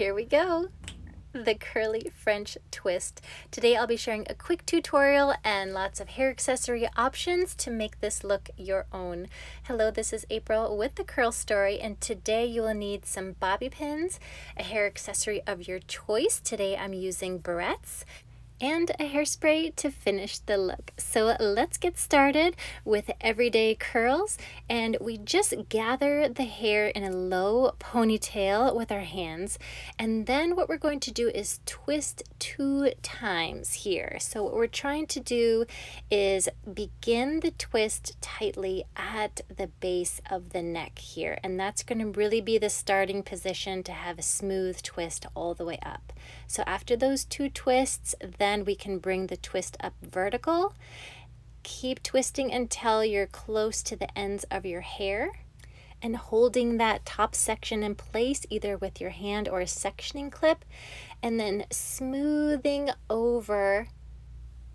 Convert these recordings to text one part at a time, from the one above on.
here we go hmm. the curly French twist. Today I'll be sharing a quick tutorial and lots of hair accessory options to make this look your own. Hello, this is April with The Curl Story and today you will need some bobby pins, a hair accessory of your choice. Today I'm using barrettes, and a hairspray to finish the look. So let's get started with everyday curls and we just gather the hair in a low ponytail with our hands and then what we're going to do is twist two times here. So what we're trying to do is begin the twist tightly at the base of the neck here and that's going to really be the starting position to have a smooth twist all the way up. So after those two twists then then we can bring the twist up vertical. Keep twisting until you're close to the ends of your hair and holding that top section in place either with your hand or a sectioning clip and then smoothing over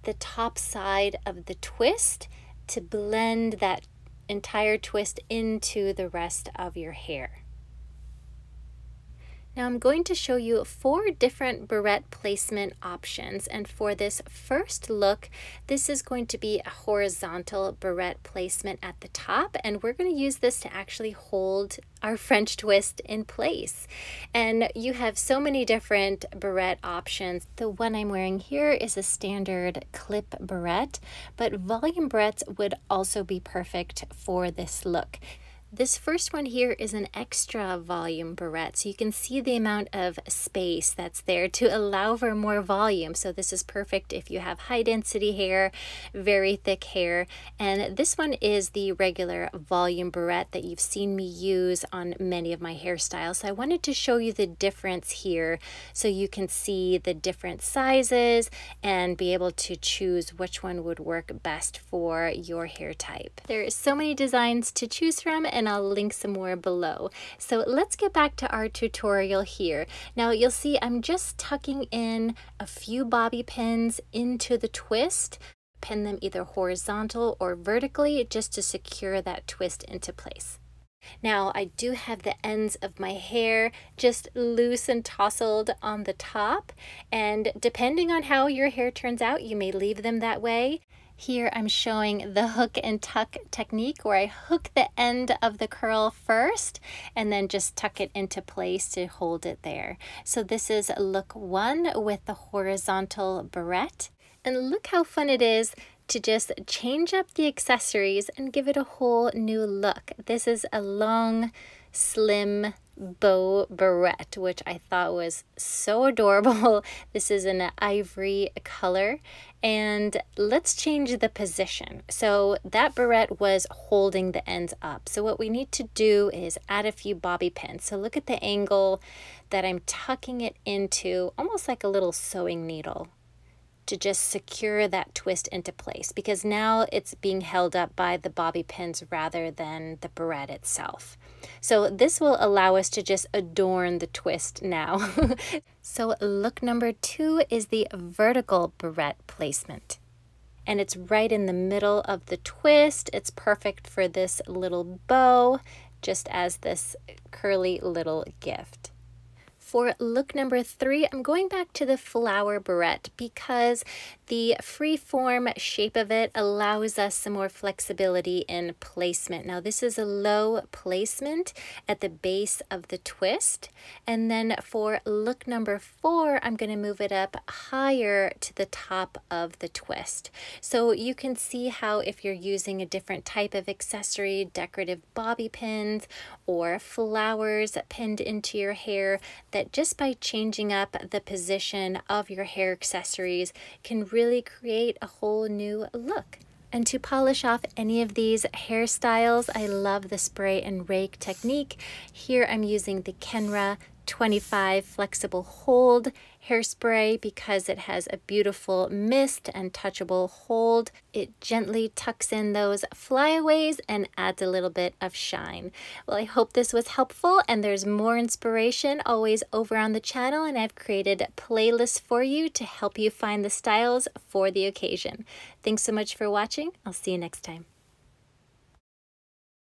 the top side of the twist to blend that entire twist into the rest of your hair. Now I'm going to show you four different barrette placement options. And for this first look, this is going to be a horizontal barrette placement at the top. And we're gonna use this to actually hold our French twist in place. And you have so many different barrette options. The one I'm wearing here is a standard clip barrette, but volume barrettes would also be perfect for this look. This first one here is an extra volume barrette, so you can see the amount of space that's there to allow for more volume. So this is perfect if you have high density hair, very thick hair. And this one is the regular volume barrette that you've seen me use on many of my hairstyles. So I wanted to show you the difference here so you can see the different sizes and be able to choose which one would work best for your hair type. There is so many designs to choose from and and I'll link some more below. So let's get back to our tutorial here. Now you'll see I'm just tucking in a few bobby pins into the twist pin them either horizontal or vertically just to secure that twist into place. Now I do have the ends of my hair just loose and tousled on the top and depending on how your hair turns out you may leave them that way here I'm showing the hook and tuck technique where I hook the end of the curl first and then just tuck it into place to hold it there. So this is look one with the horizontal barrette. And look how fun it is to just change up the accessories and give it a whole new look. This is a long, slim, bow barrette, which I thought was so adorable. This is an ivory color. And let's change the position. So that barrette was holding the ends up. So what we need to do is add a few bobby pins. So look at the angle that I'm tucking it into, almost like a little sewing needle to just secure that twist into place because now it's being held up by the bobby pins rather than the barrette itself. So this will allow us to just adorn the twist now. so look number two is the vertical barrette placement and it's right in the middle of the twist. It's perfect for this little bow, just as this curly little gift. For look number three, I'm going back to the flower barrette because the freeform shape of it allows us some more flexibility in placement. Now this is a low placement at the base of the twist. And then for look number four, I'm gonna move it up higher to the top of the twist. So you can see how if you're using a different type of accessory, decorative bobby pins or flowers pinned into your hair, that just by changing up the position of your hair accessories can really create a whole new look. And to polish off any of these hairstyles, I love the spray and rake technique. Here I'm using the Kenra 25 flexible hold hairspray because it has a beautiful mist and touchable hold. It gently tucks in those flyaways and adds a little bit of shine. Well, I hope this was helpful and there's more inspiration always over on the channel and I've created playlists for you to help you find the styles for the occasion. Thanks so much for watching. I'll see you next time.